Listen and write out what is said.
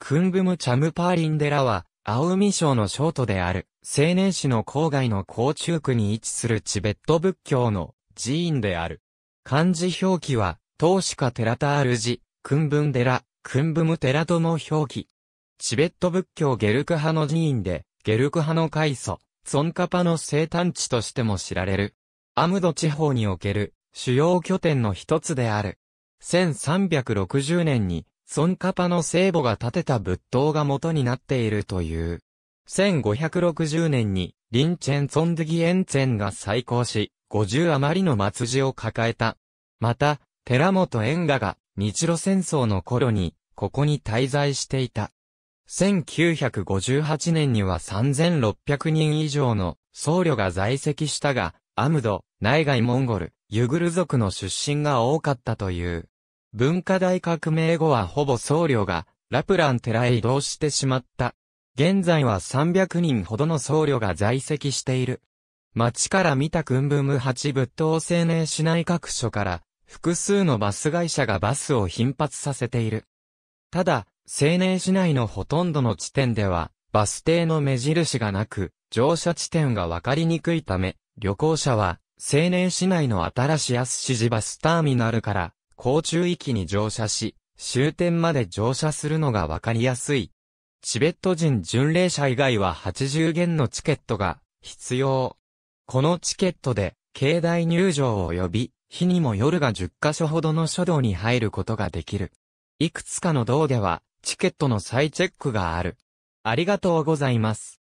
クンブムチャムパーリン寺は、青海省の省都である、青年市の郊外の高中区に位置するチベット仏教の寺院である。漢字表記は、東シカ寺田ある寺、クンブン寺、クンブム寺とも表記。チベット仏教ゲルク派の寺院で、ゲルク派の開祖、ツンカパの生誕地としても知られる。アムド地方における主要拠点の一つである。1360年に孫カパの聖母が建てた仏塔が元になっているという。1560年に、リンチェン・ソンドギエンツェンが再興し、50余りの末字を抱えた。また、寺本縁賀が日露戦争の頃に、ここに滞在していた。1958年には3600人以上の僧侶が在籍したが、アムド、内外モンゴル、ユグル族の出身が多かったという。文化大革命後はほぼ僧侶が、ラプラン寺へ移動してしまった。現在は300人ほどの僧侶が在籍している。町から見た軍部八仏塔青年市内各所から、複数のバス会社がバスを頻発させている。ただ、青年市内のほとんどの地点では、バス停の目印がなく、乗車地点がわかりにくいため、旅行者は、青年市内の新し安市時バスターミナルから、高中域に乗車し、終点まで乗車するのがわかりやすい。チベット人巡礼者以外は80元のチケットが必要。このチケットで、境内入場及び、日にも夜が10カ所ほどの書道に入ることができる。いくつかの道では、チケットの再チェックがある。ありがとうございます。